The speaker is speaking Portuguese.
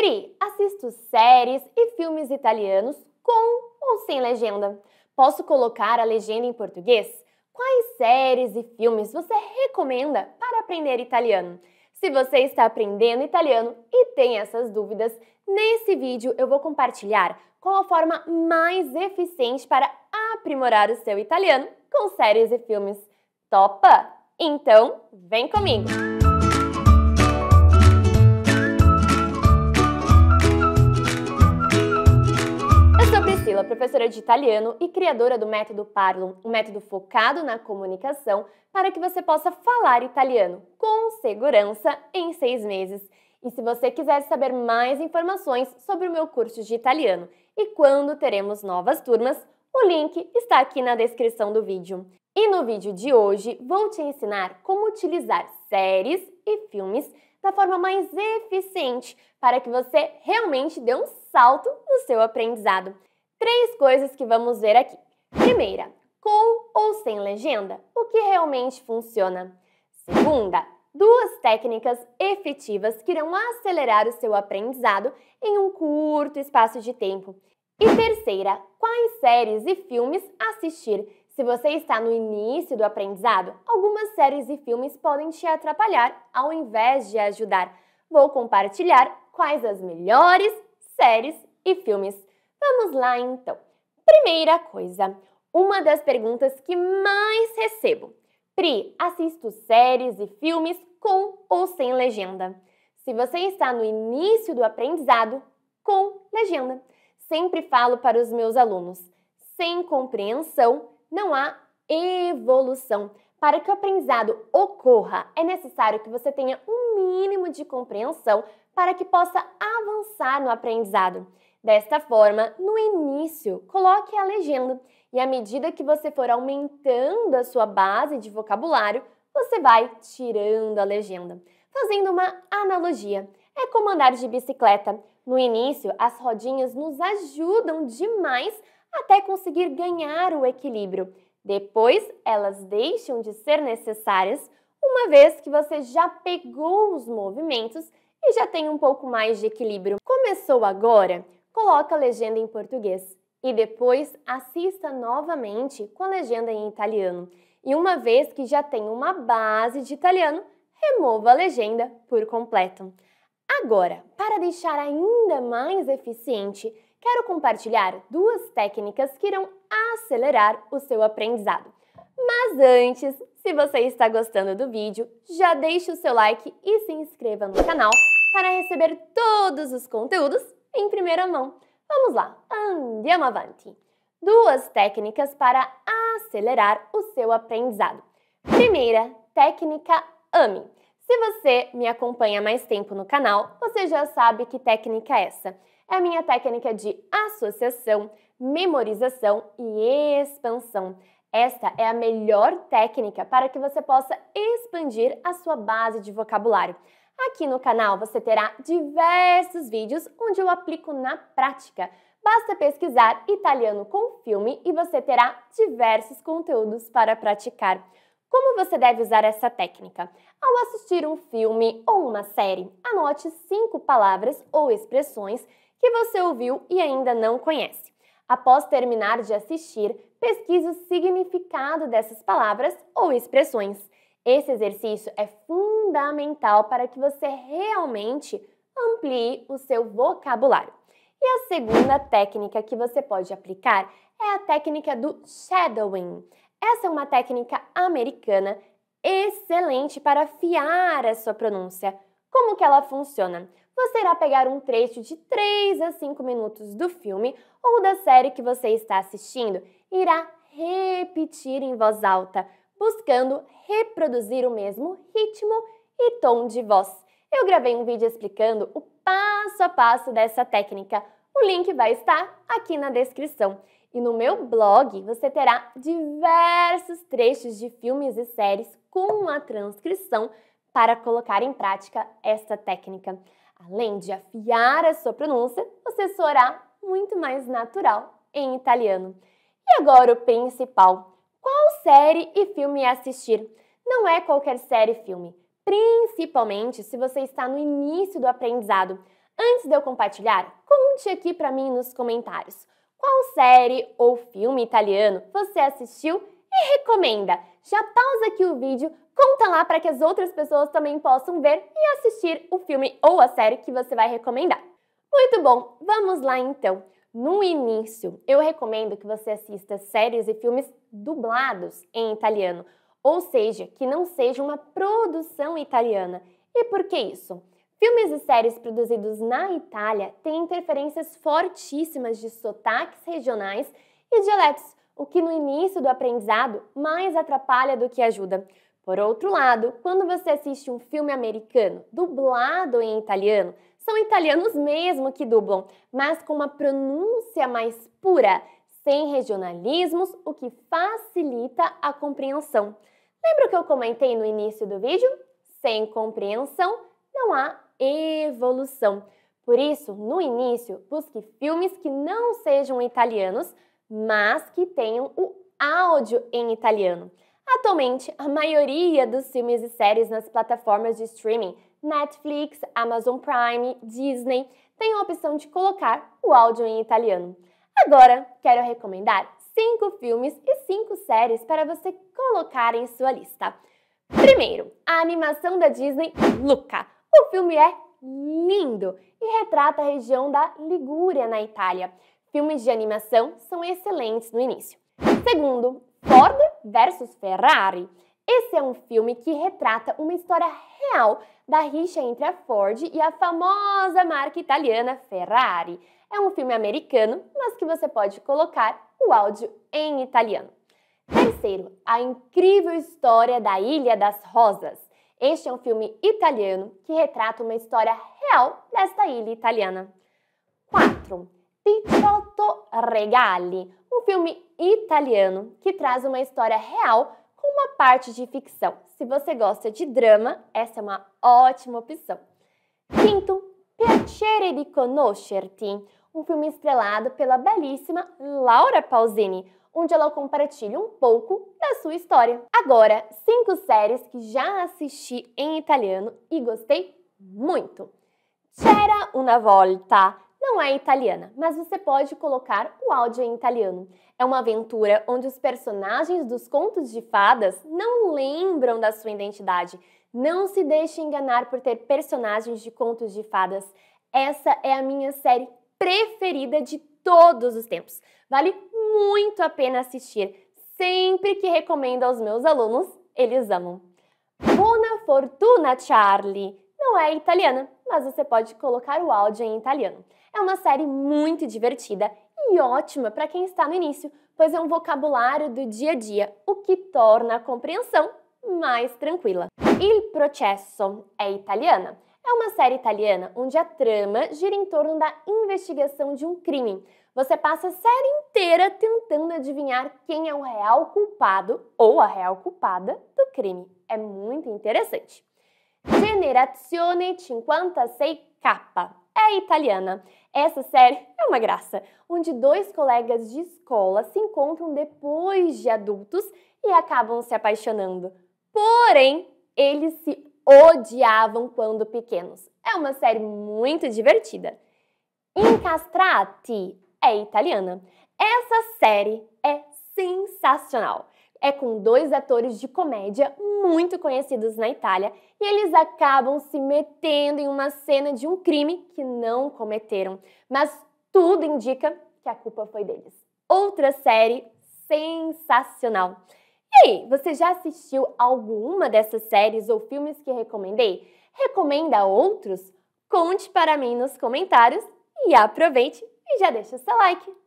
Pri, assisto séries e filmes italianos com ou sem legenda. Posso colocar a legenda em português? Quais séries e filmes você recomenda para aprender italiano? Se você está aprendendo italiano e tem essas dúvidas, nesse vídeo eu vou compartilhar qual a forma mais eficiente para aprimorar o seu italiano com séries e filmes. Topa? Então, vem comigo! Mello professora de italiano e criadora do método Parlum, um método focado na comunicação para que você possa falar italiano com segurança em seis meses. E se você quiser saber mais informações sobre o meu curso de italiano e quando teremos novas turmas, o link está aqui na descrição do vídeo. E no vídeo de hoje vou te ensinar como utilizar séries e filmes da forma mais eficiente para que você realmente dê um salto no seu aprendizado. Três coisas que vamos ver aqui. Primeira, com ou sem legenda, o que realmente funciona. Segunda, duas técnicas efetivas que irão acelerar o seu aprendizado em um curto espaço de tempo. E terceira, quais séries e filmes assistir? Se você está no início do aprendizado, algumas séries e filmes podem te atrapalhar ao invés de ajudar. Vou compartilhar quais as melhores séries e filmes. Vamos lá então. Primeira coisa, uma das perguntas que mais recebo. Pri, assisto séries e filmes com ou sem legenda. Se você está no início do aprendizado, com legenda. Sempre falo para os meus alunos: sem compreensão não há evolução. Para que o aprendizado ocorra, é necessário que você tenha um mínimo de compreensão para que possa avançar no aprendizado. Desta forma, no início, coloque a legenda e à medida que você for aumentando a sua base de vocabulário, você vai tirando a legenda. Fazendo uma analogia, é como andar de bicicleta. No início, as rodinhas nos ajudam demais até conseguir ganhar o equilíbrio. Depois, elas deixam de ser necessárias, uma vez que você já pegou os movimentos e já tem um pouco mais de equilíbrio. Começou agora? coloque a legenda em português e depois assista novamente com a legenda em italiano. E uma vez que já tem uma base de italiano, remova a legenda por completo. Agora, para deixar ainda mais eficiente, quero compartilhar duas técnicas que irão acelerar o seu aprendizado. Mas antes, se você está gostando do vídeo, já deixe o seu like e se inscreva no canal para receber todos os conteúdos em primeira mão. Vamos lá, andiamo avanti. Duas técnicas para acelerar o seu aprendizado. Primeira, técnica AME. Se você me acompanha mais tempo no canal, você já sabe que técnica é essa. É a minha técnica de associação, memorização e expansão. Esta é a melhor técnica para que você possa expandir a sua base de vocabulário. Aqui no canal você terá diversos vídeos onde eu aplico na prática. Basta pesquisar italiano com filme e você terá diversos conteúdos para praticar. Como você deve usar essa técnica? Ao assistir um filme ou uma série, anote cinco palavras ou expressões que você ouviu e ainda não conhece. Após terminar de assistir, pesquise o significado dessas palavras ou expressões. Esse exercício é fundamental para que você realmente amplie o seu vocabulário. E a segunda técnica que você pode aplicar é a técnica do shadowing. Essa é uma técnica americana excelente para afiar a sua pronúncia. Como que ela funciona? Você irá pegar um trecho de 3 a 5 minutos do filme ou da série que você está assistindo e irá repetir em voz alta, buscando reproduzir o mesmo ritmo e tom de voz. Eu gravei um vídeo explicando o passo a passo dessa técnica. O link vai estar aqui na descrição. E no meu blog você terá diversos trechos de filmes e séries com a transcrição para colocar em prática esta técnica. Além de afiar a sua pronúncia, você soará muito mais natural em italiano. E agora o principal. Qual série e filme assistir? Não é qualquer série e filme, principalmente se você está no início do aprendizado. Antes de eu compartilhar, conte aqui para mim nos comentários. Qual série ou filme italiano você assistiu e recomenda? Já pausa aqui o vídeo, conta lá para que as outras pessoas também possam ver e assistir o filme ou a série que você vai recomendar. Muito bom, vamos lá então. No início, eu recomendo que você assista séries e filmes dublados em italiano, ou seja, que não seja uma produção italiana. E por que isso? Filmes e séries produzidos na Itália têm interferências fortíssimas de sotaques regionais e dialetos, o que no início do aprendizado mais atrapalha do que ajuda. Por outro lado, quando você assiste um filme americano dublado em italiano, são italianos mesmo que dublam, mas com uma pronúncia mais pura, sem regionalismos, o que facilita a compreensão. Lembra o que eu comentei no início do vídeo? Sem compreensão não há evolução. Por isso, no início, busque filmes que não sejam italianos, mas que tenham o áudio em italiano. Atualmente, a maioria dos filmes e séries nas plataformas de streaming Netflix, Amazon Prime, Disney, tem a opção de colocar o áudio em italiano. Agora, quero recomendar 5 filmes e 5 séries para você colocar em sua lista. Primeiro, a animação da Disney Luca. O filme é lindo e retrata a região da Ligúria, na Itália. Filmes de animação são excelentes no início. Segundo, Ford versus Ferrari. Esse é um filme que retrata uma história real da rixa entre a Ford e a famosa marca italiana Ferrari. É um filme americano, mas que você pode colocar o áudio em italiano. Terceiro, a incrível história da Ilha das Rosas. Este é um filme italiano que retrata uma história real desta ilha italiana. 4. Picciotto Regali, um filme italiano que traz uma história real com uma parte de ficção. Se você gosta de drama, essa é uma ótima opção. Quinto, Piacere di conoscerti, um filme estrelado pela belíssima Laura Pausini, onde ela compartilha um pouco da sua história. Agora, cinco séries que já assisti em italiano e gostei muito. C'era una volta, não é italiana, mas você pode colocar o áudio em italiano. É uma aventura onde os personagens dos contos de fadas não lembram da sua identidade. Não se deixe enganar por ter personagens de contos de fadas. Essa é a minha série preferida de todos os tempos. Vale muito a pena assistir. Sempre que recomendo aos meus alunos, eles amam. Buona fortuna, Charlie! Não é italiana, mas você pode colocar o áudio em italiano. É uma série muito divertida e ótima para quem está no início, pois é um vocabulário do dia a dia, o que torna a compreensão mais tranquila. Il processo é italiana. É uma série italiana onde a trama gira em torno da investigação de um crime. Você passa a série inteira tentando adivinhar quem é o real culpado ou a real culpada do crime. É muito interessante. Generazione 56K é italiana. Essa série é uma graça, onde dois colegas de escola se encontram depois de adultos e acabam se apaixonando. Porém, eles se odiavam quando pequenos. É uma série muito divertida. Incastrati é italiana. Essa série é sensacional é com dois atores de comédia muito conhecidos na Itália e eles acabam se metendo em uma cena de um crime que não cometeram, mas tudo indica que a culpa foi deles. Outra série sensacional. E aí, você já assistiu alguma dessas séries ou filmes que recomendei? Recomenda outros? Conte para mim nos comentários e aproveite e já deixa seu like.